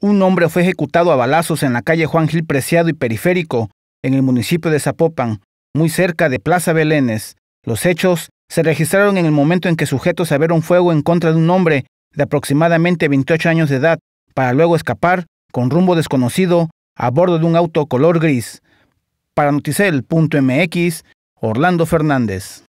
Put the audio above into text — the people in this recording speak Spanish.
Un hombre fue ejecutado a balazos en la calle Juan Gil Preciado y Periférico, en el municipio de Zapopan, muy cerca de Plaza Belénes. Los hechos se registraron en el momento en que sujetos abrieron fuego en contra de un hombre de aproximadamente 28 años de edad, para luego escapar, con rumbo desconocido, a bordo de un auto color gris. Para Noticel.mx, Orlando Fernández.